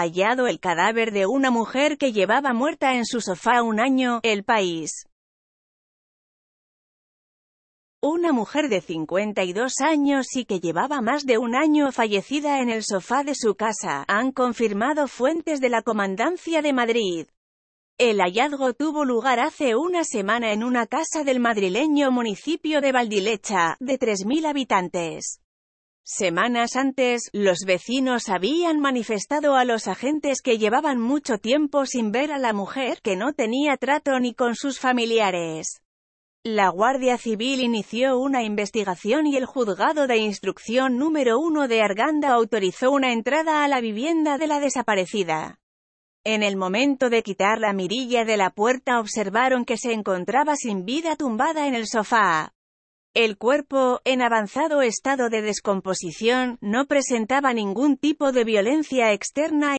hallado el cadáver de una mujer que llevaba muerta en su sofá un año, el país. Una mujer de 52 años y que llevaba más de un año fallecida en el sofá de su casa, han confirmado fuentes de la Comandancia de Madrid. El hallazgo tuvo lugar hace una semana en una casa del madrileño municipio de Valdilecha, de 3.000 habitantes. Semanas antes, los vecinos habían manifestado a los agentes que llevaban mucho tiempo sin ver a la mujer, que no tenía trato ni con sus familiares. La Guardia Civil inició una investigación y el juzgado de instrucción número 1 de Arganda autorizó una entrada a la vivienda de la desaparecida. En el momento de quitar la mirilla de la puerta observaron que se encontraba sin vida tumbada en el sofá, el cuerpo, en avanzado estado de descomposición, no presentaba ningún tipo de violencia externa